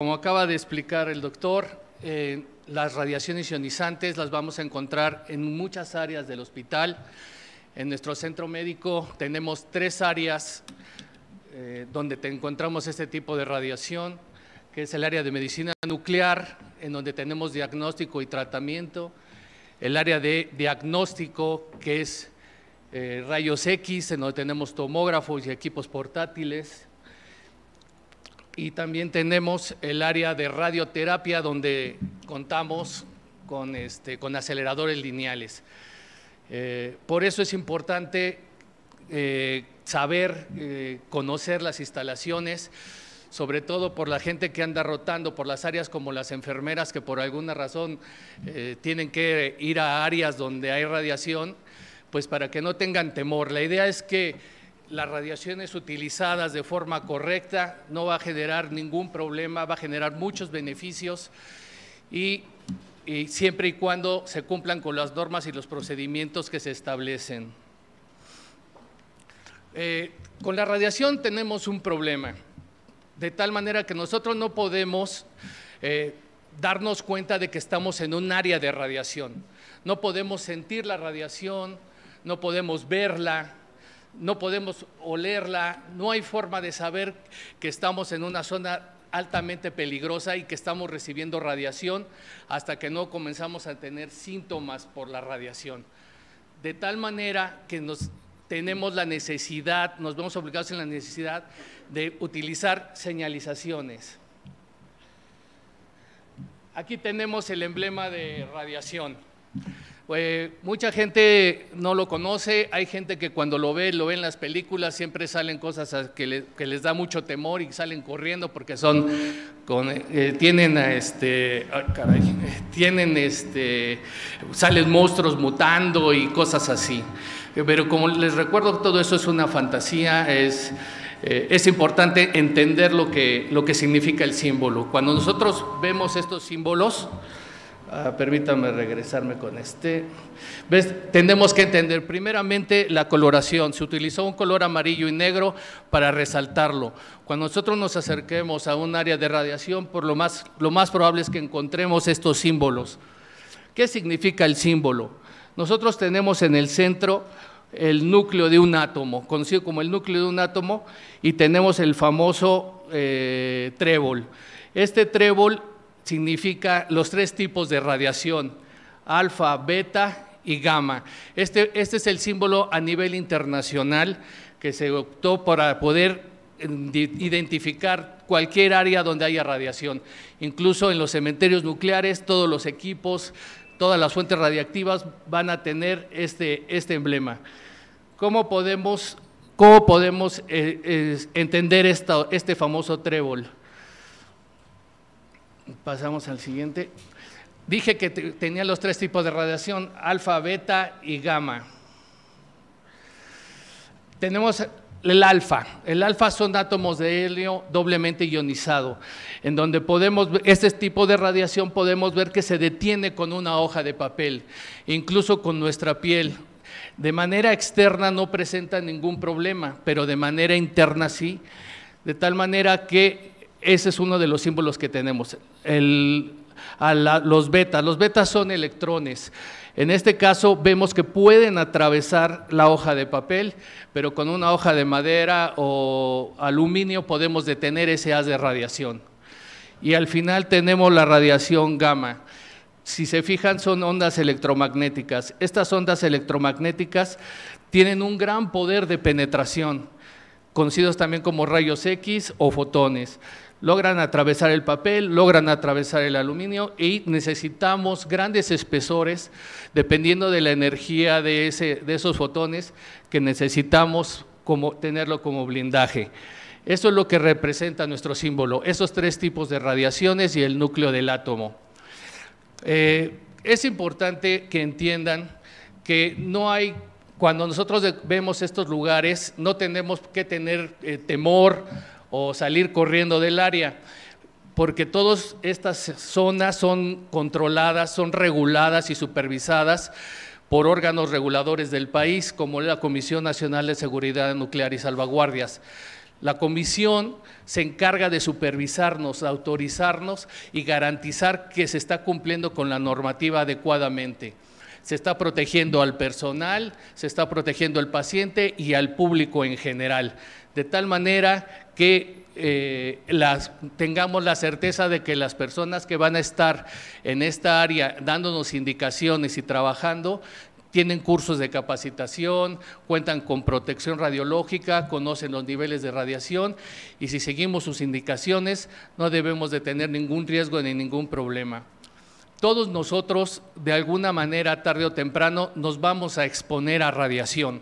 Como acaba de explicar el doctor, eh, las radiaciones ionizantes las vamos a encontrar en muchas áreas del hospital. En nuestro centro médico tenemos tres áreas eh, donde te encontramos este tipo de radiación, que es el área de medicina nuclear, en donde tenemos diagnóstico y tratamiento, el área de diagnóstico, que es eh, rayos X, en donde tenemos tomógrafos y equipos portátiles, y también tenemos el área de radioterapia donde contamos con, este, con aceleradores lineales. Eh, por eso es importante eh, saber, eh, conocer las instalaciones, sobre todo por la gente que anda rotando, por las áreas como las enfermeras que por alguna razón tienen que ir a áreas donde hay radiación, pues para que no tengan temor. La idea es que las radiaciones utilizadas de forma correcta, no va a generar ningún problema, va a generar muchos beneficios y, siempre y cuando se cumplan con las normas y los procedimientos que se establecen. Eh, con la radiación tenemos un problema, de tal manera que nosotros no podemos eh, darnos cuenta de que estamos en un área de radiación. No podemos sentir la radiación, no podemos verla, no podemos olerla, no hay forma de saber que estamos en una zona altamente peligrosa y que estamos recibiendo radiación hasta que no comenzamos a tener síntomas por la radiación. De tal manera que nos tenemos la necesidad, nos vemos obligados en la necesidad de utilizar señalizaciones. Aquí tenemos el emblema de radiación. Pues mucha gente no lo conoce, hay gente que cuando lo ve, lo ve en las películas, siempre salen cosas que, les da mucho temor y salen corriendo porque son, eh, eh, ah, este, ah, tienen, este, tienen, salen monstruos mutando y cosas así. Pero como les recuerdo, todo eso es una fantasía, es... es importante entender lo que, lo que significa el símbolo. Cuando nosotros vemos estos símbolos, Ah, permítame regresarme con este. Tenemos que entender primeramente la coloración. Se utilizó un color amarillo y negro para resaltarlo. Cuando nosotros nos acerquemos a un área de radiación, por lo más, lo más probable es que encontremos estos símbolos. ¿Qué significa el símbolo? Nosotros tenemos en el centro el núcleo de un átomo, conocido como el núcleo de un átomo, y tenemos el famoso eh, trébol. Este trébol significa los tres tipos de radiación, alfa, beta y gamma. Este, este es el símbolo a nivel internacional que se optó para poder em, identificar cualquier área donde haya radiación. Incluso en los cementerios nucleares, todos los equipos, todas las fuentes radiactivas van a tener este, este emblema. ¿Cómo podemos, cómo podemos eh, entender este famoso trébol? Pasamos al siguiente. Dije que tenía los tres tipos de radiación, alfa, beta y gamma. Tenemos el alfa. El alfa son átomos de helio doblemente ionizado, en donde podemos, este tipo de radiación podemos ver que se detiene con una hoja de papel, incluso con nuestra piel. De manera externa no presenta ningún problema, pero de manera interna sí. De tal manera que ese es uno de los símbolos que tenemos. los betas. Los betas son electrones. En este caso vemos que pueden atravesar la hoja de papel, pero con una hoja de madera o aluminio podemos detener ese haz de radiación. Y al final tenemos la radiación gamma. Si se fijan son ondas electromagnéticas. Estas ondas electromagnéticas tienen un gran poder de penetración, conocidos también como rayos X o fotones logran atravesar el papel, logran atravesar el aluminio y necesitamos grandes espesores, dependiendo de la energía de, ese, de esos fotones, que necesitamos como, tenerlo como blindaje. Eso es lo que representa nuestro símbolo, esos tres tipos de radiaciones y el núcleo del átomo. Eh, es importante que entiendan que no hay cuando nosotros vemos estos lugares, no tenemos que tener eh, temor o salir corriendo del área, porque todas estas zonas son controladas, son reguladas y supervisadas por órganos reguladores del país, como la Comisión Nacional de Seguridad Nuclear y Salvaguardias. La comisión se encarga de supervisarnos, autorizarnos y garantizar que se está cumpliendo con la normativa adecuadamente se está protegiendo al personal, se está protegiendo al paciente y al público en general, de tal manera que eh, tengamos la certeza de que las personas que van a estar en esta área dándonos indicaciones y trabajando tienen cursos de capacitación, cuentan con protección radiológica, conocen los niveles de radiación y si seguimos sus indicaciones no debemos de tener ningún riesgo ni ningún problema todos nosotros, de alguna manera, tarde o temprano, nos vamos a exponer a radiación,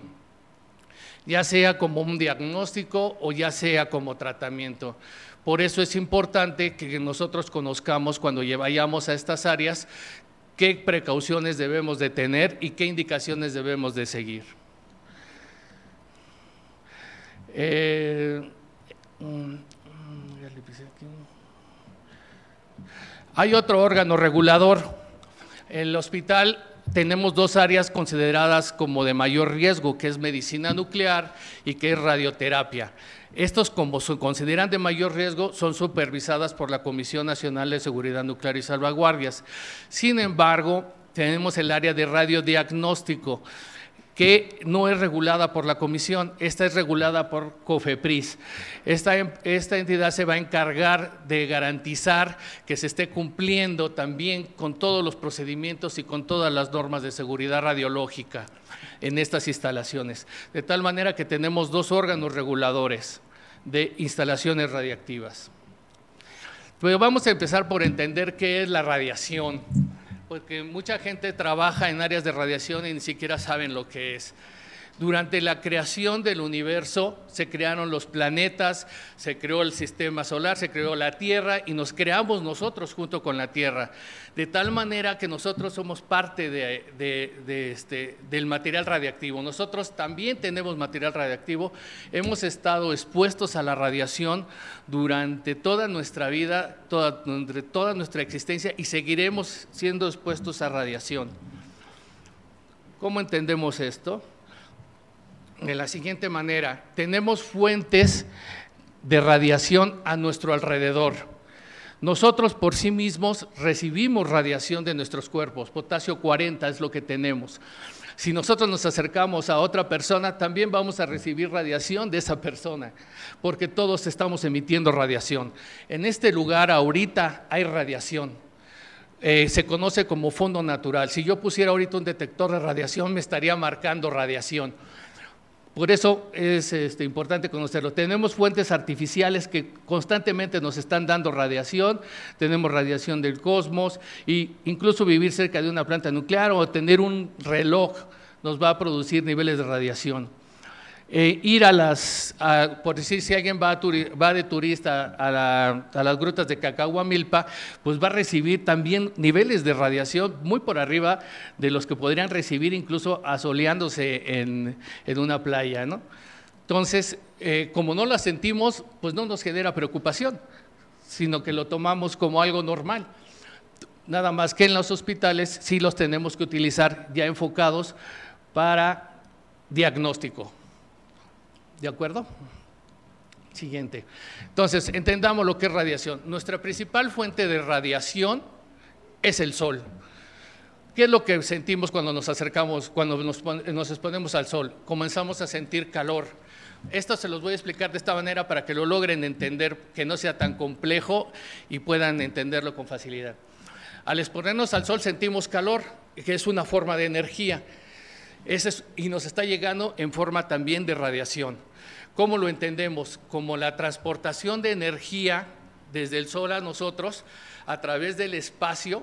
ya sea como un diagnóstico o ya sea como tratamiento. Por eso es importante que nosotros conozcamos cuando vayamos a estas áreas qué precauciones debemos de tener y qué indicaciones debemos de seguir. Eh, mm, Hay otro órgano regulador. en El hospital tenemos dos áreas consideradas como de mayor riesgo, que es medicina nuclear y que es radioterapia. Estos, como se consideran de mayor riesgo, son supervisadas por la Comisión Nacional de Seguridad Nuclear y Salvaguardias. Sin embargo, tenemos el área de radiodiagnóstico que no es regulada por la comisión, esta es regulada por COFEPRIS. Esta, em, esta entidad se va a encargar de garantizar que se esté cumpliendo también con todos los procedimientos y con todas las normas de seguridad radiológica en estas instalaciones. De tal manera que tenemos dos órganos reguladores de instalaciones radiactivas. Pero vamos a empezar por entender qué es la radiación porque mucha gente trabaja en áreas de radiación y ni siquiera saben lo que es. Durante la creación del universo se crearon los planetas, se creó el sistema solar, se creó la Tierra y nos creamos nosotros junto con la Tierra. De tal manera que nosotros somos parte este, del material radiactivo. Nosotros también tenemos material radiactivo. Hemos estado expuestos a la radiación durante toda nuestra vida, durante toda nuestra existencia y seguiremos siendo expuestos a radiación. ¿Cómo entendemos esto? de la siguiente manera. Tenemos fuentes de radiación a nuestro alrededor. Nosotros por sí mismos recibimos radiación de nuestros cuerpos. Potasio 40 es lo que tenemos. Si nosotros nos acercamos a otra persona, también vamos a recibir radiación de esa persona, porque todos estamos emitiendo radiación. En este lugar ahorita hay radiación. Eh, se conoce como fondo natural. Si yo pusiera ahorita un detector de radiación, me estaría marcando radiación. Por eso es este, importante conocerlo. Tenemos fuentes artificiales que constantemente nos están dando radiación, tenemos radiación del cosmos, e incluso vivir cerca de una planta nuclear o tener un reloj nos va a producir niveles de radiación. Eh, ir a las, por decir, si alguien va, de turista a, las grutas de Cacahuamilpa, pues va a recibir también niveles de radiación muy por arriba de los que podrían recibir incluso asoleándose en, una playa, ¿no? Entonces, eh, como no la sentimos, pues no nos genera preocupación, sino que lo tomamos como algo normal. Nada más que en los hospitales sí los tenemos que utilizar ya enfocados para diagnóstico, ¿De acuerdo? Siguiente. Entonces, entendamos lo que es radiación. Nuestra principal fuente de radiación es el sol. ¿Qué es lo que sentimos cuando nos acercamos, cuando nos, exponemos al sol? Comenzamos a sentir calor. Esto se los voy a explicar de esta manera para que lo logren entender, que no sea tan complejo y puedan entenderlo con facilidad. Al exponernos al sol sentimos calor, que es una forma de energía y nos está llegando en forma también de radiación. ¿Cómo lo entendemos? Como la transportación de energía desde el Sol a nosotros a través del espacio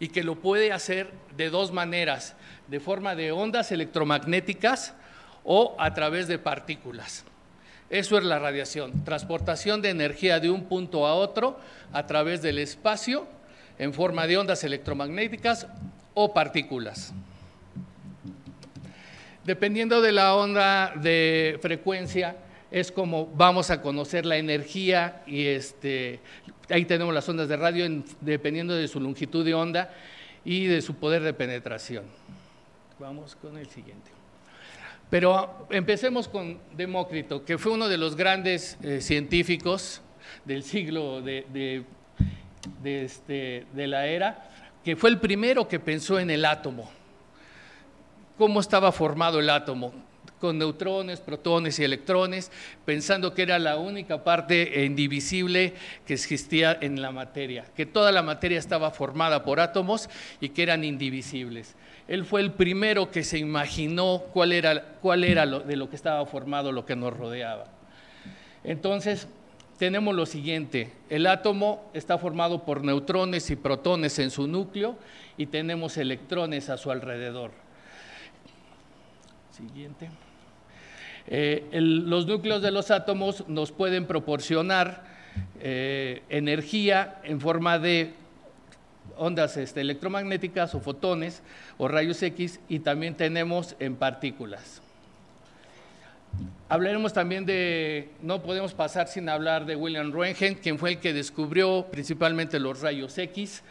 y que lo puede hacer de dos maneras, de forma de ondas electromagnéticas o a través de partículas. Eso es la radiación, transportación de energía de un punto a otro a través del espacio en forma de ondas electromagnéticas o partículas. Dependiendo de la onda de frecuencia, es como vamos a conocer la energía y este, ahí tenemos las ondas de radio dependiendo de su longitud de onda y de su poder de penetración. Vamos con el siguiente. Pero empecemos con Demócrito, que fue uno de los grandes eh, científicos del siglo este, de la era, que fue el primero que pensó en el átomo cómo estaba formado el átomo, con neutrones, protones y electrones, pensando que era la única parte e indivisible que existía en la materia, que toda la materia estaba formada por átomos y que eran indivisibles. Él fue el primero que se imaginó cuál era, cuál era lo, de lo que estaba formado lo que nos rodeaba. Entonces, tenemos lo siguiente, el átomo está formado por neutrones y protones en su núcleo y tenemos electrones a su alrededor. Siguiente. Eh, los núcleos de los átomos nos pueden proporcionar eh, energía en forma de ondas este, electromagnéticas o fotones o rayos X y también tenemos en partículas. Hablaremos también de, no podemos pasar sin hablar de William Roentgen, quien fue el que descubrió principalmente los rayos X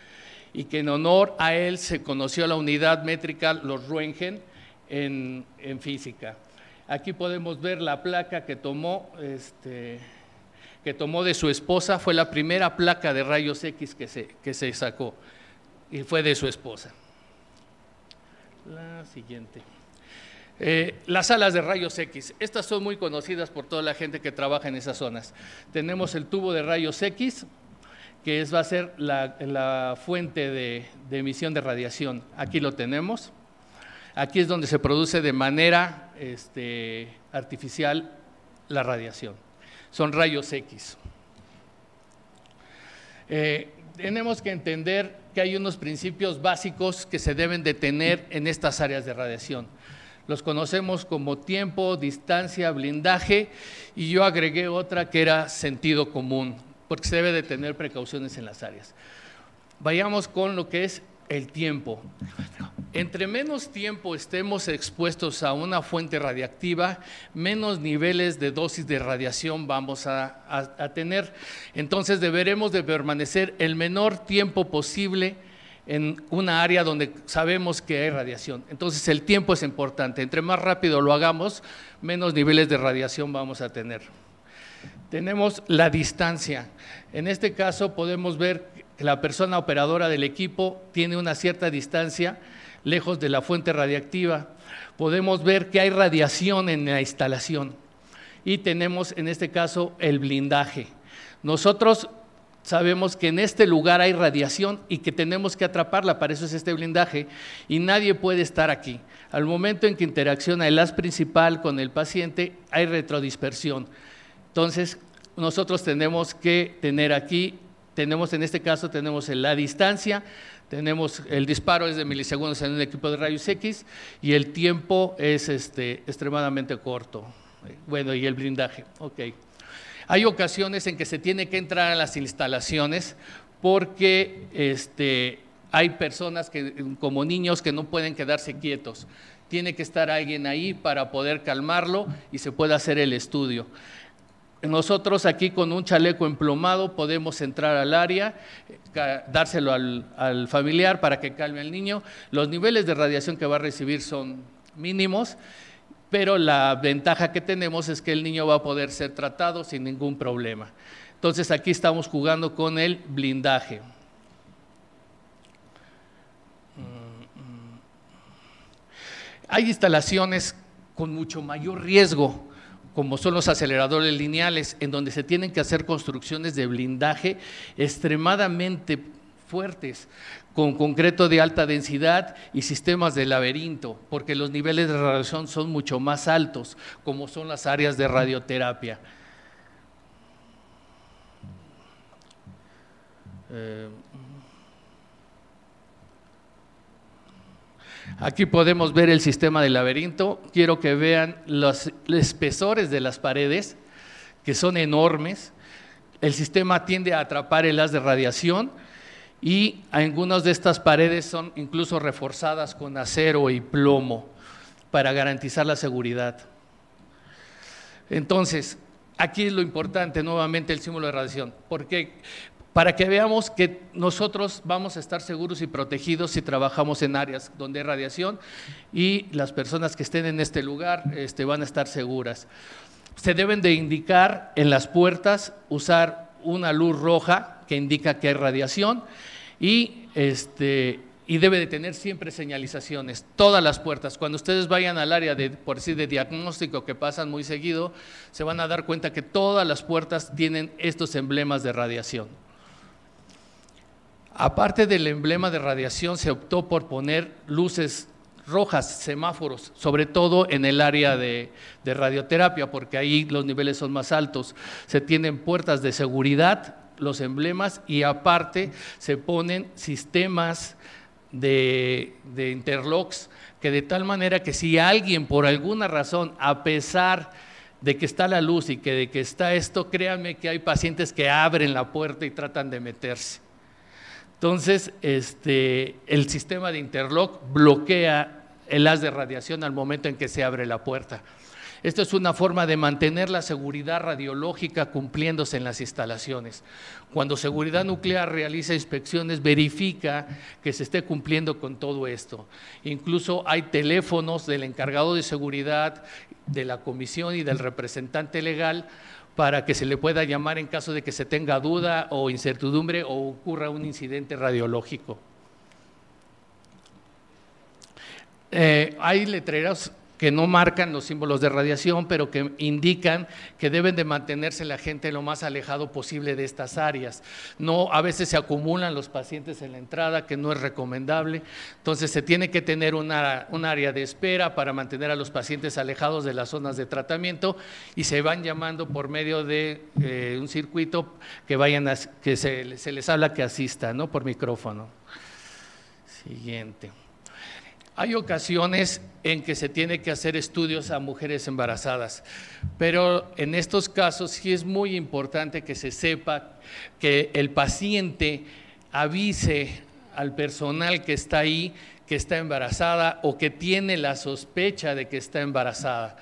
y que en honor a él se conoció la unidad métrica, los Roentgen, en, física. Aquí podemos ver la placa que tomó, este, que tomó de su esposa, fue la primera placa de rayos X que se, que se sacó y fue de su esposa. La siguiente. Eh, las alas de rayos X. Estas son muy conocidas por toda la gente que trabaja en esas zonas. Tenemos el tubo de rayos X, que es, va a ser la, fuente de emisión de radiación. Aquí lo tenemos. Aquí es donde se produce de manera este, artificial la radiación. Son rayos X. Eh, tenemos que entender que hay unos principios básicos que se deben de tener en estas áreas de radiación. Los conocemos como tiempo, distancia, blindaje y yo agregué otra que era sentido común, porque se debe de tener precauciones en las áreas. Vayamos con lo que es el tiempo. Entre menos tiempo estemos expuestos a una fuente radiactiva, menos niveles de dosis de radiación vamos a, tener. Entonces deberemos de permanecer el menor tiempo posible en una área donde sabemos que hay radiación. Entonces el tiempo es importante. Entre más rápido lo hagamos, menos niveles de radiación vamos a tener. Tenemos la distancia. En este caso podemos ver la persona operadora del equipo tiene una cierta distancia lejos de la fuente radiactiva. Podemos ver que hay radiación en la instalación y tenemos en este caso el blindaje. Nosotros sabemos que en este lugar hay radiación y que tenemos que atraparla, para eso es este blindaje, y nadie puede estar aquí. Al momento en que interacciona el haz principal con el paciente, hay retrodispersión. Entonces, nosotros tenemos que tener aquí tenemos, en este caso, tenemos la distancia, tenemos el disparo es de milisegundos en un equipo de rayos X y el tiempo es este, extremadamente corto. Bueno, y el blindaje, ok. Hay ocasiones en que se tiene que entrar a las instalaciones porque este, hay personas que, como niños que no pueden quedarse quietos. Tiene que estar alguien ahí para poder calmarlo y se pueda hacer el estudio. Nosotros aquí con un chaleco emplomado podemos entrar al área, dárselo al, familiar para que calme al niño. Los niveles de radiación que va a recibir son mínimos, pero la ventaja que tenemos es que el niño va a poder ser tratado sin ningún problema. Entonces aquí estamos jugando con el blindaje. Mm, mm. Hay instalaciones con mucho mayor riesgo como son los aceleradores lineales, en donde se tienen que hacer construcciones de blindaje extremadamente fuertes, con concreto de alta densidad y sistemas de laberinto, porque los niveles de radiación son mucho más altos, como son las áreas de radioterapia. Eh, Aquí podemos ver el sistema del laberinto. Quiero que vean los espesores de las paredes, que son enormes. El sistema tiende a atrapar el haz de radiación y algunas de estas paredes son incluso reforzadas con acero y plomo para garantizar la seguridad. Entonces, aquí es lo importante, nuevamente el símbolo de radiación. ¿Por qué? para que veamos que nosotros vamos a estar seguros y protegidos si trabajamos en áreas donde hay radiación y las personas que estén en este lugar este, van a estar seguras. Se deben de indicar en las puertas, usar una luz roja que indica que hay radiación este, y debe de tener siempre señalizaciones, todas las puertas. Cuando ustedes vayan al área de, por decir, de diagnóstico que pasan muy seguido, se van a dar cuenta que todas las puertas tienen estos emblemas de radiación. Aparte del emblema de radiación, se optó por poner luces rojas, semáforos, sobre todo en el área de, radioterapia, porque ahí los niveles son más altos. Se tienen puertas de seguridad, los emblemas, y aparte se ponen sistemas de, de interlocks, que de tal manera que si alguien por alguna razón, a pesar de que está la luz y que de que está esto, créanme que hay pacientes que abren la puerta y tratan de meterse. Entonces, este, el sistema de interlock bloquea el haz de radiación al momento en que se abre la puerta. Esto es una forma de mantener la seguridad radiológica cumpliéndose en las instalaciones. Cuando seguridad nuclear realiza inspecciones, verifica que se esté cumpliendo con todo esto. Incluso hay teléfonos del encargado de seguridad, de la comisión y del representante legal para que se le pueda llamar en caso de que se tenga duda o incertidumbre o ocurra un incidente radiológico. Eh, hay letreros que no marcan los símbolos de radiación, pero que indican que deben de mantenerse la gente lo más alejado posible de estas áreas. No, a veces se acumulan los pacientes en la entrada, que no es recomendable. Entonces se tiene que tener un área de espera para mantener a los pacientes alejados de las zonas de tratamiento y se van llamando por medio de eh, un circuito que vayan que se, se les habla que asista, ¿no? Por micrófono. Siguiente. Hay ocasiones en que se tiene que hacer estudios a mujeres embarazadas, pero en estos casos sí es muy importante que se sepa que el paciente avise al personal que está ahí que está embarazada o que tiene la sospecha de que está embarazada.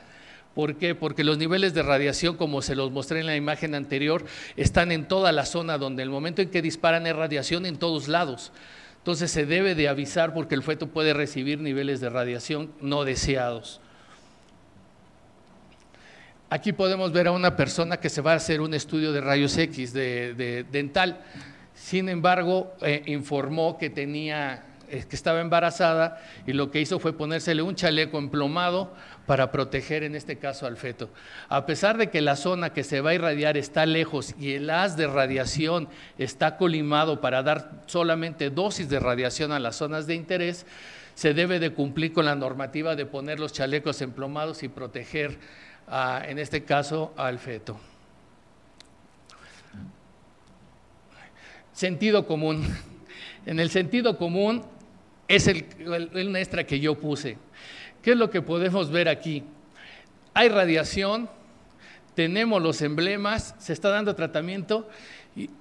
¿Por qué? Porque los niveles de radiación, como se los mostré en la imagen anterior, están en toda la zona donde el momento en que disparan es radiación en todos lados. Entonces se debe de avisar porque el feto puede recibir niveles de radiación no deseados. Aquí podemos ver a una persona que se va a hacer un estudio de rayos X de, dental. Sin embargo, eh, informó que tenía que estaba embarazada y lo que hizo fue ponérsele un chaleco emplomado para proteger en este caso al feto. A pesar de que la zona que se va a irradiar está lejos y el haz de radiación está colimado para dar solamente dosis de radiación a las zonas de interés, se debe de cumplir con la normativa de poner los chalecos emplomados y proteger, ah, en este caso, al feto. Sentido común. En el sentido común, es el, extra que yo puse. ¿Qué es lo que podemos ver aquí? Hay radiación, tenemos los emblemas, se está dando tratamiento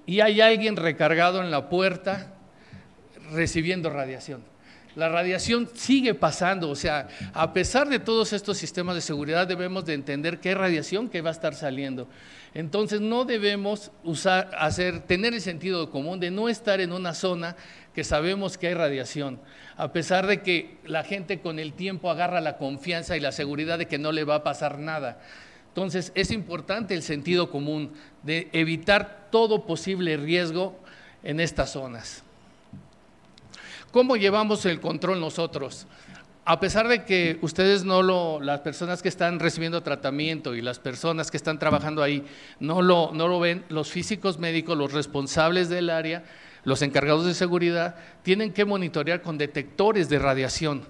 y hay alguien recargado en la puerta recibiendo radiación. La radiación sigue pasando, o sea, a pesar de todos estos sistemas de seguridad debemos de entender qué radiación que va a estar saliendo. Entonces no debemos usar, tener el sentido común de no estar en una zona que sabemos que hay radiación, a pesar de que la gente con el tiempo agarra la confianza y la seguridad de que no le va a pasar nada. Entonces es importante el sentido común de evitar todo posible riesgo en estas zonas. ¿Cómo llevamos el control nosotros? A pesar de que ustedes no lo, las personas que están recibiendo tratamiento y las personas que están trabajando ahí no lo, no lo ven, los físicos médicos, los responsables del área, los encargados de seguridad, tienen que monitorear con detectores de radiación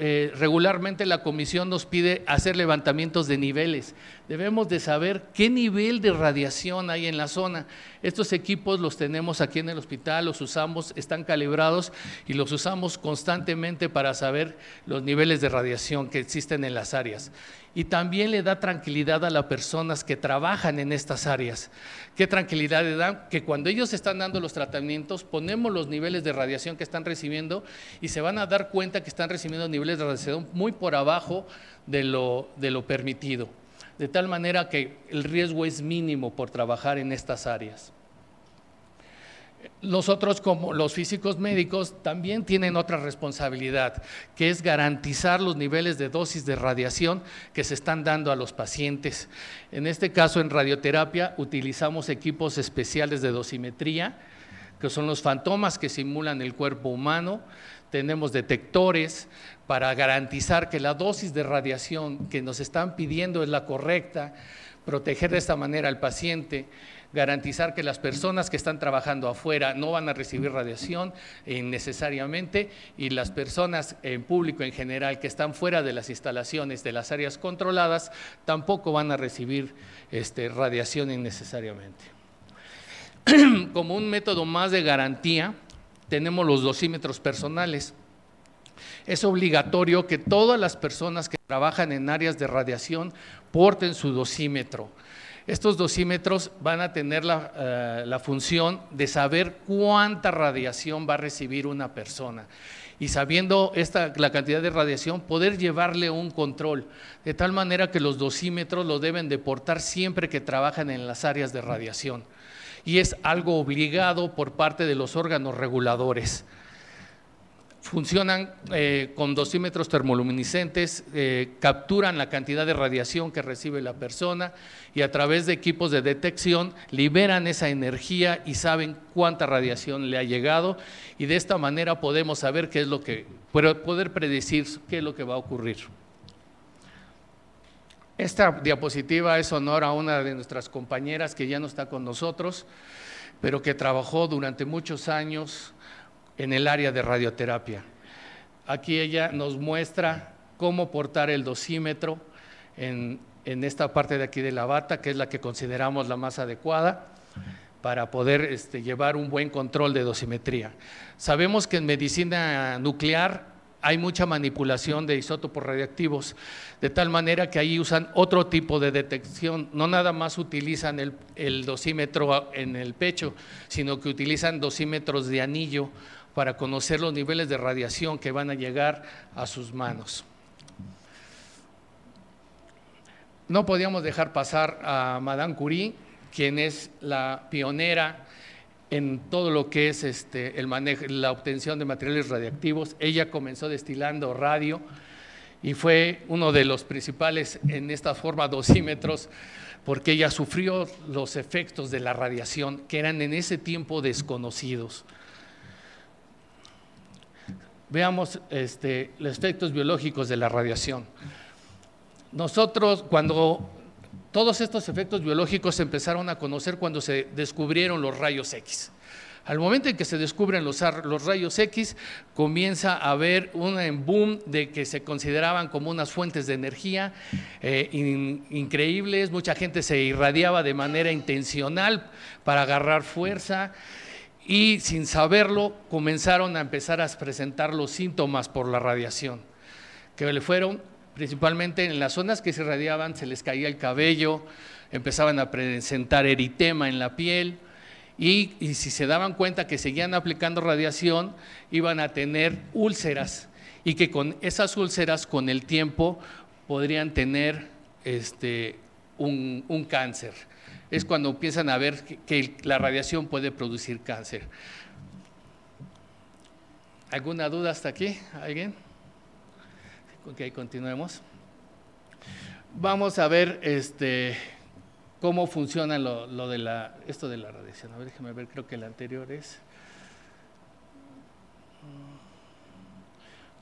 eh, regularmente la comisión nos pide hacer levantamientos de niveles. Debemos de saber qué nivel de radiación hay en la zona. Estos equipos los tenemos aquí en el hospital, los usamos, están calibrados y los usamos constantemente para saber los niveles de radiación que existen en las áreas y también le da tranquilidad a las personas que trabajan en estas áreas. ¿Qué tranquilidad le dan? Que cuando ellos están dando los tratamientos, ponemos los niveles de radiación que están recibiendo y se van a dar cuenta que están recibiendo niveles de radiación muy por abajo de lo, de lo permitido. De tal manera que el riesgo es mínimo por trabajar en estas áreas. Nosotros como los físicos médicos también tienen otra responsabilidad, que es garantizar los niveles de dosis de radiación que se están dando a los pacientes. En este caso, en radioterapia, utilizamos equipos especiales de dosimetría, que son los fantomas que simulan el cuerpo humano. Tenemos detectores para garantizar que la dosis de radiación que nos están pidiendo es la correcta, proteger de esta manera al paciente garantizar que las personas que están trabajando afuera no van a recibir radiación innecesariamente eh, y las personas en público en general que están fuera de las instalaciones de las áreas controladas tampoco van a recibir este, radiación innecesariamente. Como un método más de garantía, tenemos los dosímetros personales. Es obligatorio que todas las personas que trabajan en áreas de radiación porten su dosímetro. Estos dosímetros van a tener eh, la, función de saber cuánta radiación va a recibir una persona y sabiendo esta, la cantidad de radiación, poder llevarle un control, de tal manera que los dosímetros lo deben deportar siempre que trabajan en las áreas de radiación. Y es algo obligado por parte de los órganos reguladores funcionan eh, con dosímetros termoluminiscentes, eh, capturan la cantidad de radiación que recibe la persona y a través de equipos de detección liberan esa energía y saben cuánta radiación le ha llegado y de esta manera podemos saber qué es lo que, poder predecir qué es lo que va a ocurrir. Esta diapositiva es honor a una de nuestras compañeras que ya no está con nosotros, pero que trabajó durante muchos años en el área de radioterapia. Aquí ella nos muestra cómo portar el dosímetro en, esta parte de aquí de la bata, que es la que consideramos la más adecuada para poder este, llevar un buen control de dosimetría. Sabemos que en medicina nuclear hay mucha manipulación de isótopos radiactivos, de tal manera que ahí usan otro tipo de detección, no nada más utilizan el, el, dosímetro en el pecho, sino que utilizan dosímetros de anillo para conocer los niveles de radiación que van a llegar a sus manos. No podíamos dejar pasar a Madame Curie, quien es la pionera en todo lo que es este, la obtención de materiales radiactivos. Ella comenzó destilando radio y fue uno de los principales en esta forma dosímetros porque ella sufrió los efectos de la radiación que eran en ese tiempo desconocidos. Veamos este, los efectos biológicos de la radiación. Nosotros, cuando todos estos efectos biológicos se empezaron a conocer cuando se descubrieron los rayos X. Al momento en que se descubren los, rayos X, comienza a haber un boom de que se consideraban como unas fuentes de energía eh, increíbles. Mucha gente se irradiaba de manera intencional para agarrar fuerza y sin saberlo comenzaron a empezar a presentar los síntomas por la radiación, que le fueron principalmente en las zonas que se radiaban, se les caía el cabello, empezaban a presentar eritema en la piel y, si se daban cuenta que seguían aplicando radiación, iban a tener úlceras y que con esas úlceras con el tiempo podrían tener este, un cáncer es cuando empiezan a ver que, la radiación puede producir cáncer. ¿Alguna duda hasta aquí? ¿Alguien? Ok, continuemos. Vamos a ver este, cómo funciona lo, de la, esto de la radiación. A ver, déjeme ver, creo que el anterior es.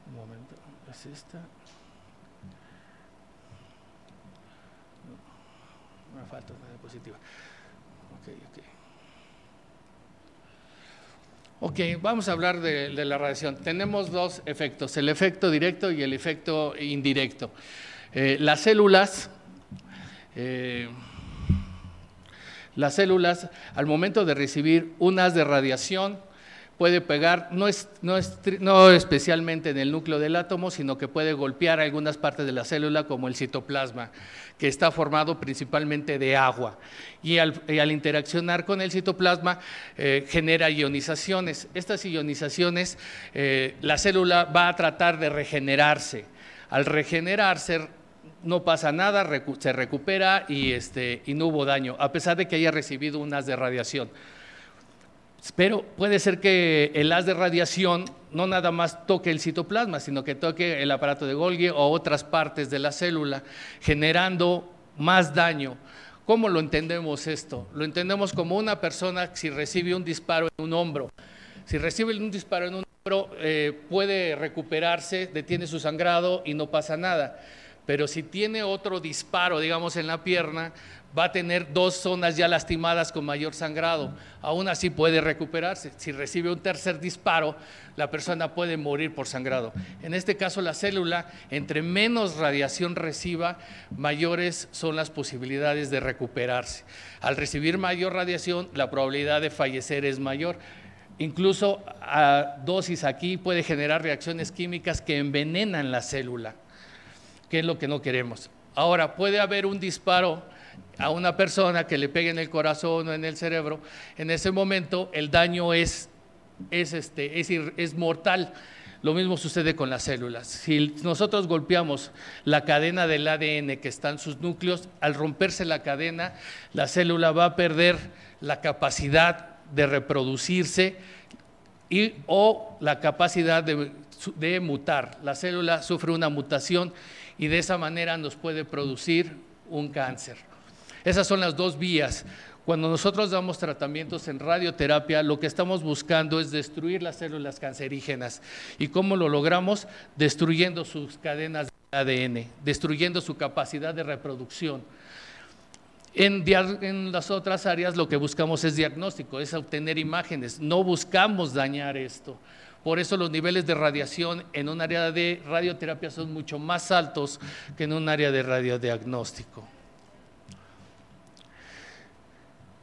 Un momento, es esta. Okay, okay. Ok, vamos a hablar de, la radiación. Tenemos dos efectos, el efecto directo y el efecto indirecto. Eh, las células, eh, las células al momento de recibir unas de radiación, puede pegar, no, no, especialmente en el núcleo del átomo, sino que puede golpear algunas partes de la célula, como el citoplasma, que está formado principalmente de agua. Y al, interaccionar con el citoplasma eh, genera ionizaciones. Estas ionizaciones, eh, la célula va a tratar de regenerarse. Al regenerarse, no pasa nada, se recupera y, este, y no hubo daño, a pesar de que haya recibido unas de radiación. Pero puede ser que el haz de radiación no nada más toque el citoplasma, sino que toque el aparato de Golgi o otras partes de la célula, generando más daño. ¿Cómo lo entendemos esto? Lo entendemos como una persona si recibe un disparo en un hombro. Si recibe un disparo en un hombro, eh, puede recuperarse, detiene su sangrado y no pasa nada. Pero si tiene otro disparo, digamos, en la pierna, va a tener dos zonas ya lastimadas con mayor sangrado. Aún así puede recuperarse. Si recibe un tercer disparo, la persona puede morir por sangrado. En este caso, la célula, entre menos radiación reciba, mayores son las posibilidades de recuperarse. Al recibir mayor radiación, la probabilidad de fallecer es mayor. Incluso a ah, dosis aquí puede generar reacciones químicas que envenenan la célula que es lo que no queremos. Ahora, puede haber un disparo a una persona que le pegue en el corazón o en el cerebro, en ese momento el daño es, este, es, es mortal. Lo mismo sucede con las células. Si nosotros golpeamos la cadena del ADN que está en sus núcleos, al romperse la cadena, la célula va a perder la capacidad de reproducirse y, o la capacidad de, de mutar. La célula sufre una mutación y de esa manera nos puede producir un cáncer. Esas son las dos vías. Cuando nosotros damos tratamientos en radioterapia, lo que estamos buscando es destruir las células cancerígenas. ¿Y cómo lo logramos? Destruyendo sus cadenas de ADN, destruyendo su capacidad de reproducción. En, en, las otras áreas lo que buscamos es diagnóstico, es obtener imágenes. No buscamos dañar esto. Por eso los niveles de radiación en un área de radioterapia son mucho más altos que en un área de radiodiagnóstico.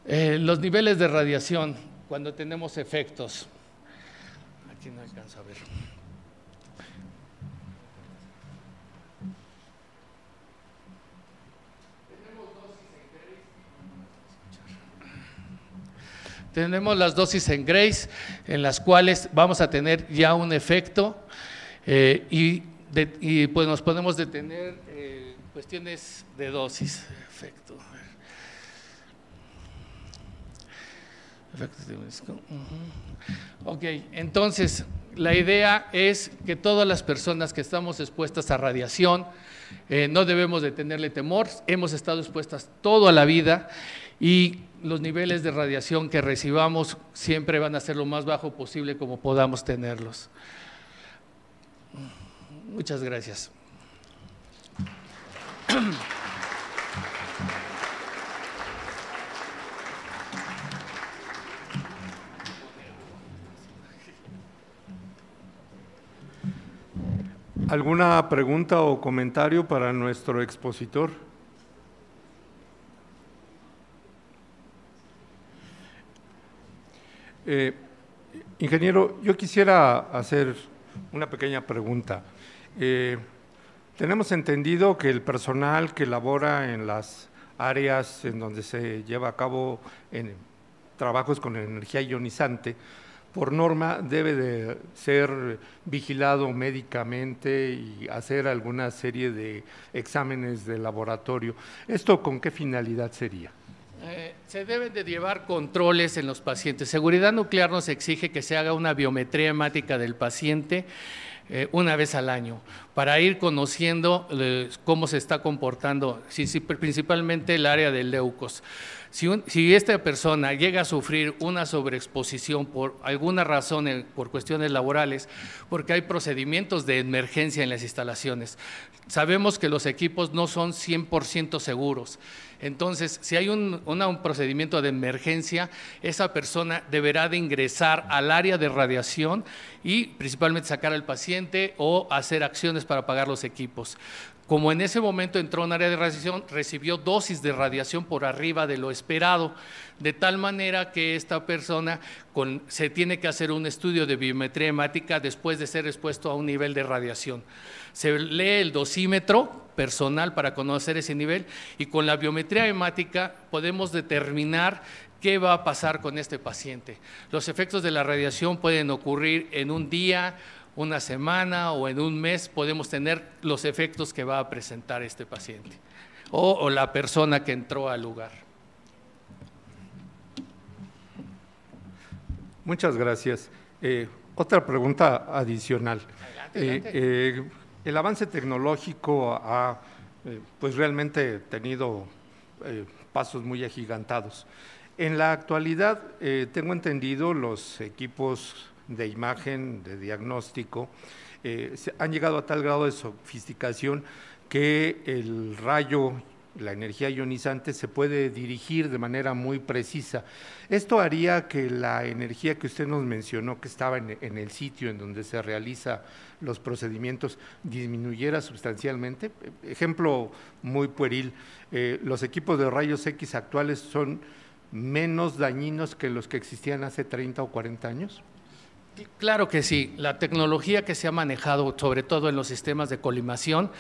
Eh, los niveles de radiación cuando tenemos efectos. Aquí no alcanza a ver. Tenemos las dosis en Grace, en las cuales vamos a tener ya un efecto eh, y, pues nos podemos detener eh, cuestiones de dosis. Efecto. Ok, entonces la idea es que todas las personas que estamos expuestas a radiación eh, no debemos de tenerle temor, hemos estado expuestas toda la vida y los niveles de radiación que recibamos siempre van a ser lo más bajo posible como podamos tenerlos. Muchas gracias. ¿Alguna pregunta o comentario para nuestro expositor? Eh, ingeniero, yo quisiera hacer una pequeña pregunta. Eh, tenemos entendido que el personal que labora en las áreas en donde se lleva a cabo trabajos con energía ionizante, por norma debe de ser vigilado médicamente y hacer alguna serie de exámenes de laboratorio. ¿Esto con qué finalidad sería? Eh, se deben de llevar controles en los pacientes. Seguridad nuclear nos exige que se haga una biometría hemática del paciente eh, una vez al año para ir conociendo eh, cómo se está comportando, principalmente el área del leucos. Si, esta persona llega a sufrir una sobreexposición por alguna razón, eh, por cuestiones laborales, porque hay procedimientos de emergencia en las instalaciones, sabemos que los equipos no son 100% seguros. Entonces, si hay un, un, procedimiento de emergencia, esa persona deberá de ingresar al área de radiación y principalmente sacar al paciente o hacer acciones para apagar los equipos. Como en ese momento entró en un área de radiación, recibió dosis de radiación por arriba de lo esperado, de tal manera que esta persona se tiene que hacer un estudio de biometría hemática después de ser expuesto a un nivel de radiación. Se lee el dosímetro personal para conocer ese nivel y con la biometría hemática podemos determinar qué va a pasar con este paciente. Los efectos de la radiación pueden ocurrir en un día, una semana o en un mes podemos tener los efectos que va a presentar este paciente o, la persona que entró al lugar. Muchas gracias. Eh, otra pregunta adicional. Eh, eh, el avance tecnológico ha pues realmente tenido pasos muy agigantados. En la actualidad, tengo entendido, los equipos de imagen, de diagnóstico, eh, han llegado a tal grado de sofisticación que el rayo, la energía ionizante, se puede dirigir de manera muy precisa. Esto haría que la energía que usted nos mencionó, que estaba en, el sitio en donde se realizan los procedimientos, disminuyera sustancialmente. Ejemplo muy pueril, eh, los equipos de rayos X actuales son menos dañinos que los que existían hace 30 o 40 años. Claro que sí. La tecnología que se ha manejado, sobre todo en los sistemas de colimación,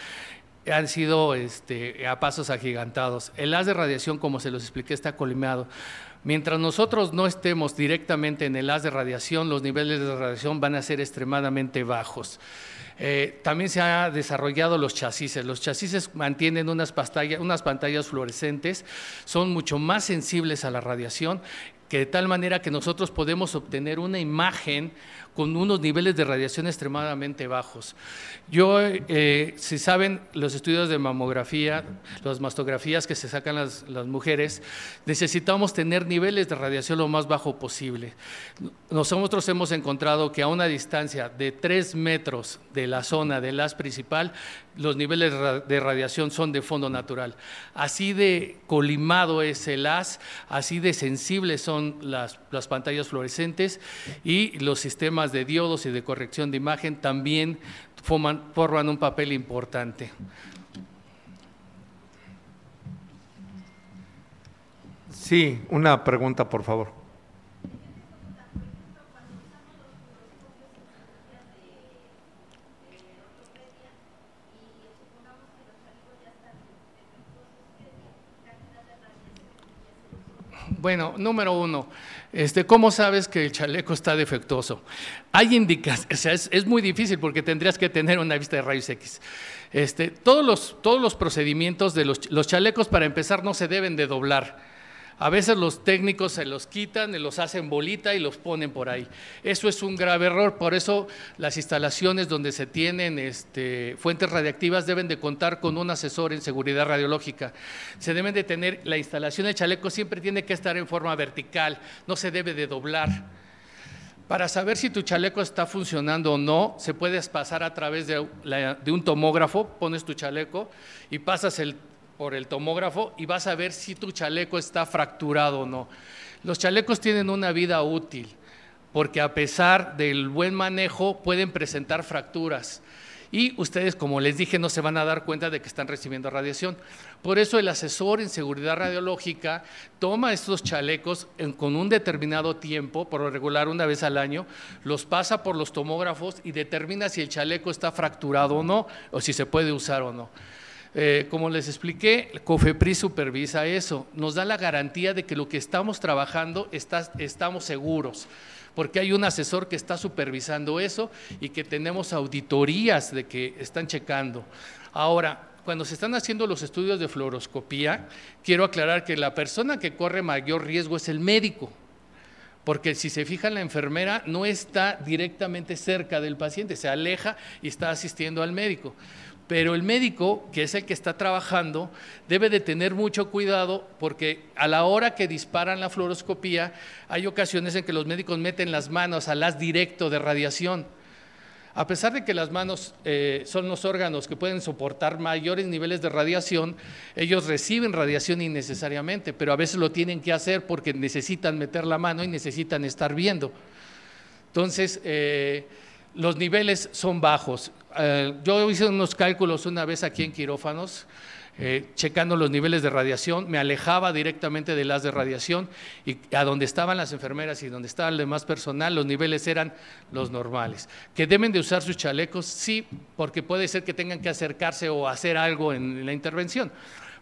han sido este, a pasos agigantados. El haz de radiación, como se los expliqué, está colimado. Mientras nosotros no estemos directamente en el haz de radiación, los niveles de radiación van a ser extremadamente bajos. Eh, también se han desarrollado los chasis. Los chasis mantienen unas, unas pantallas fluorescentes, son mucho más sensibles a la radiación que de tal manera que nosotros podemos obtener una imagen con unos niveles de radiación extremadamente bajos. Yo, eh, si saben, los estudios de mamografía, las mastografías que se sacan las, mujeres, necesitamos tener niveles de radiación lo más bajo posible. Nosotros hemos encontrado que a una distancia de 3 metros de la zona del haz principal, los niveles de radiación son de fondo natural. Así de colimado es el haz, así de sensibles son las, las pantallas fluorescentes y los sistemas de diodos y de corrección de imagen también forman un papel importante. Sí, una pregunta, por favor. Bueno, número uno, este, ¿cómo sabes que el chaleco está defectuoso? Hay indicas, o sea, es, muy difícil porque tendrías que tener una vista de rayos X. Este, todos, los, todos los procedimientos de los, los chalecos, para empezar, no se deben de doblar a veces los técnicos se los quitan, los hacen bolita y los ponen por ahí. Eso es un grave error, por eso las instalaciones donde se tienen este, fuentes radiactivas deben de contar con un asesor en seguridad radiológica. Se deben de tener, la instalación de chaleco siempre tiene que estar en forma vertical, no se debe de doblar. Para saber si tu chaleco está funcionando o no, se puedes pasar a través de, de un tomógrafo, pones tu chaleco y pasas el por el tomógrafo y vas a ver si tu chaleco está fracturado o no. Los chalecos tienen una vida útil porque a pesar del buen manejo pueden presentar fracturas y ustedes, como les dije, no se van a dar cuenta de que están recibiendo radiación. Por eso el asesor en seguridad radiológica toma estos chalecos con un determinado tiempo, por lo regular una vez al año, los pasa por los tomógrafos y determina si el chaleco está fracturado o no, o si se puede usar o no. Eh, como les expliqué, COFEPRI supervisa eso, nos da la garantía de que lo que estamos trabajando estamos seguros porque hay un asesor que está supervisando eso y que tenemos auditorías de que están checando. Ahora, cuando se están haciendo los estudios de fluoroscopía, quiero aclarar que la persona que corre mayor riesgo es el médico, porque si se fija la enfermera no está directamente cerca del paciente, se aleja y está asistiendo al médico pero el médico, que es el que está trabajando, debe de tener mucho cuidado porque a la hora que disparan la fluoroscopía, hay ocasiones en que los médicos meten las manos a las directo de radiación. A pesar de que las manos eh, son los órganos que pueden soportar mayores niveles de radiación, ellos reciben radiación innecesariamente, pero a veces lo tienen que hacer porque necesitan meter la mano y necesitan estar viendo. Entonces, eh, los niveles son bajos. Eh, yo hice unos cálculos una vez aquí en quirófanos, eh, checando los niveles de radiación, me alejaba directamente del haz de radiación y a donde estaban las enfermeras y donde estaba el demás personal, los niveles eran los normales. Que deben de usar sus chalecos, sí, porque puede ser que tengan que acercarse o hacer algo en la intervención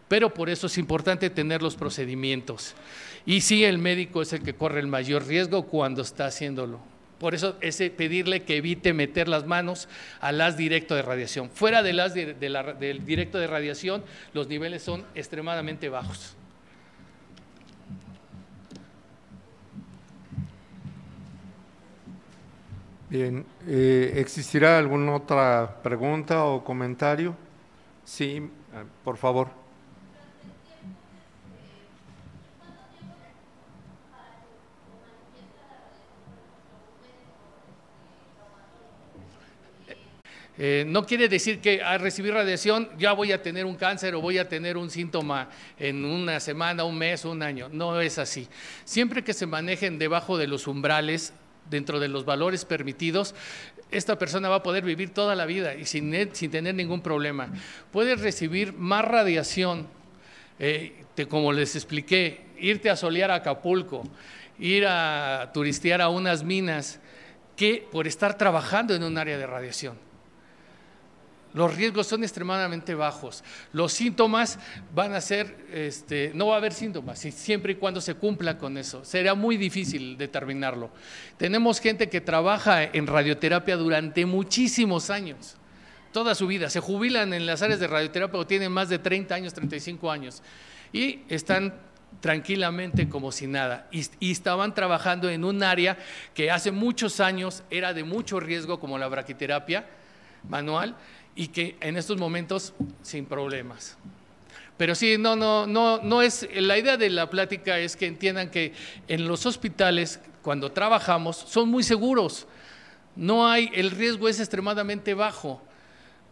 pero por eso es importante tener los procedimientos. Y sí, el médico es el que corre el mayor riesgo cuando está haciéndolo. Por eso es pedirle que evite meter las manos al haz directo de radiación. Fuera del haz del directo de radiación, los niveles son extremadamente bajos. Bien, eh, ¿existirá alguna otra pregunta o comentario? Sí, eh, por favor. Eh, no quiere decir que al recibir radiación ya voy a tener un cáncer o voy a tener un síntoma en una semana, un mes, un año. No es así. Siempre que se manejen debajo de los umbrales, dentro de los valores permitidos, esta persona va a poder vivir toda la vida y sin, sin tener ningún problema. Puedes recibir más radiación, eh, como les expliqué, irte a solear a Acapulco, ir a turistear a unas minas, que por estar trabajando en un área de radiación. Los riesgos son extremadamente bajos. Los síntomas van a ser, este, no va a haber síntomas, siempre y cuando se cumpla con eso. Será muy difícil determinarlo. Tenemos gente que trabaja en radioterapia durante muchísimos años, toda su vida. Se jubilan en las áreas de radioterapia o tienen más de 30 años, 35 años. Y están tranquilamente como si nada. Y, y, estaban trabajando en un área que hace muchos años era de mucho riesgo, como la braquiterapia manual, y que en estos momentos sin problemas. Pero sí, no, no, no, no es, la idea de la plática es que entiendan que en los hospitales, cuando trabajamos, son muy seguros. No hay, el riesgo es extremadamente bajo.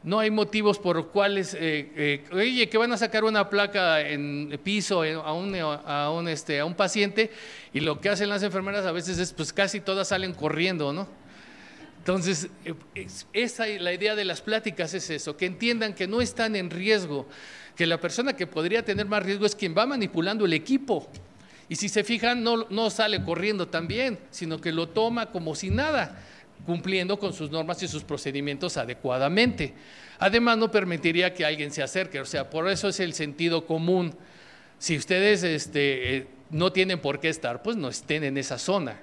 No hay motivos por los cuales, eh, eh, oye, que van a sacar una placa en piso eh, a un, a, un, este, a un paciente y lo que hacen las enfermeras a veces es, pues casi todas salen corriendo, ¿no? Entonces, eh, esa, la idea de las pláticas es eso, que entiendan que no están en riesgo, que la persona que podría tener más riesgo es quien va manipulando el equipo. Y si se fijan, no, no sale corriendo también, sino que lo toma como si nada, cumpliendo con sus normas y sus procedimientos adecuadamente. Además, no permitiría que alguien se acerque, o sea, por eso es el sentido común. Si ustedes este, eh, no tienen por qué estar, pues no estén en esa zona.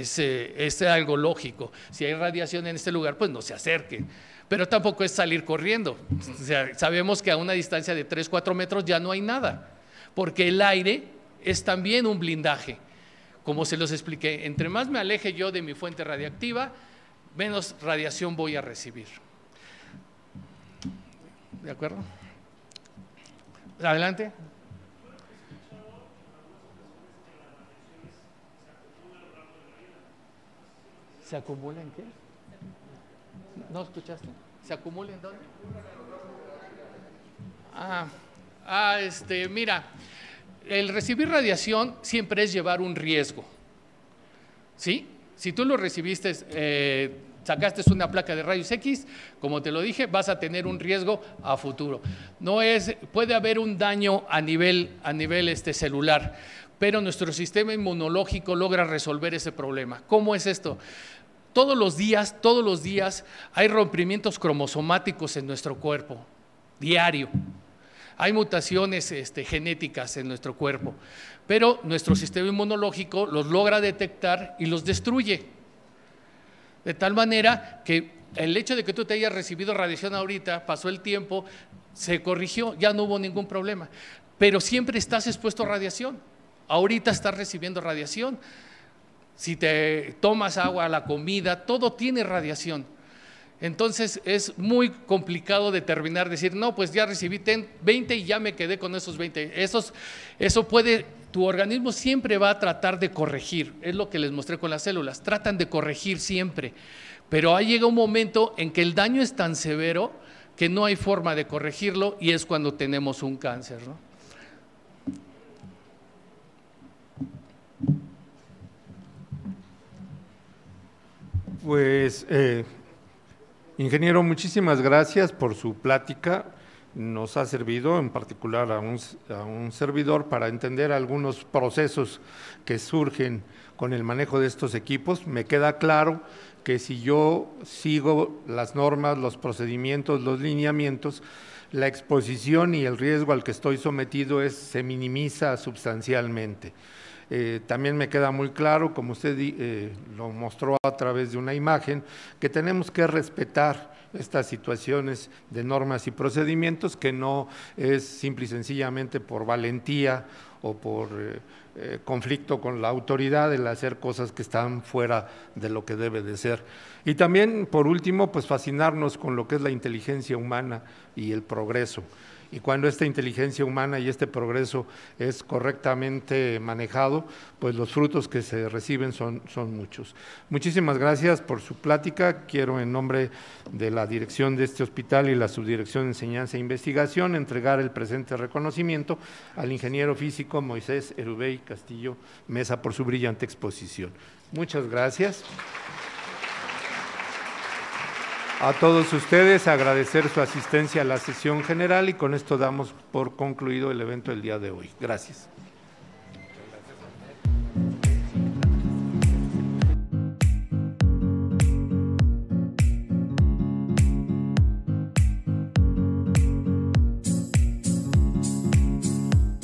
Es, algo lógico. Si hay radiación en este lugar, pues no se acerquen. Pero tampoco es salir corriendo. sabemos que a una distancia de 3, 4 metros ya no hay nada, porque el aire es también un blindaje. Como se los expliqué, entre más me aleje yo de mi fuente radiactiva, menos radiación voy a recibir. ¿De acuerdo? Adelante. ¿Se acumula en qué? ¿No escuchaste? ¿Se acumula en dónde? Ah, ah este, mira, el recibir radiación siempre es llevar un riesgo. ¿Sí? Si tú lo recibiste, eh, sacaste una placa de rayos X, como te lo dije, vas a tener un riesgo a futuro. No es, puede haber un daño a nivel, a nivel este celular, pero nuestro sistema inmunológico logra resolver ese problema. ¿Cómo es esto? todos los días, todos los días hay rompimientos cromosomáticos en nuestro cuerpo, diario. Hay mutaciones este, genéticas en nuestro cuerpo, pero nuestro sistema inmunológico los logra detectar y los destruye. De tal manera que el hecho de que tú te hayas recibido radiación ahorita, pasó el tiempo, se corrigió, ya no hubo ningún problema. Pero siempre estás expuesto a radiación. Ahorita estás recibiendo radiación si te tomas agua, la comida, todo tiene radiación. Entonces es muy complicado determinar, decir, no, pues ya recibí 20 y ya me quedé con esos 20. eso puede, tu organismo siempre va a tratar de corregir, es lo que les mostré con las células, tratan de corregir siempre, pero ahí llega un momento en que el daño es tan severo que no hay forma de corregirlo y es cuando tenemos un cáncer. ¿no? Pues, eh, ingeniero, muchísimas gracias por su plática. Nos ha servido, en particular a un, a un servidor, para entender algunos procesos que surgen con el manejo de estos equipos. Me queda claro que si yo sigo las normas, los procedimientos, los lineamientos, la exposición y el riesgo al que estoy sometido es, se minimiza sustancialmente. Eh, también me queda muy claro, como usted eh, lo mostró a través de una imagen, que tenemos que respetar estas situaciones de normas y procedimientos, que no es simple y sencillamente por valentía o por eh, conflicto con la autoridad el hacer cosas que están fuera de lo que debe de ser. Y también, por último, pues fascinarnos con lo que es la inteligencia humana y el progreso y cuando esta inteligencia humana y este progreso es correctamente manejado, pues los frutos que se reciben son, son muchos. Muchísimas gracias por su plática. Quiero en nombre de la dirección de este hospital y la subdirección de enseñanza e investigación entregar el presente reconocimiento al ingeniero físico Moisés Erubey Castillo Mesa por su brillante exposición. Muchas gracias a todos ustedes, agradecer su asistencia a la sesión general y con esto damos por concluido el evento del día de hoy. Gracias.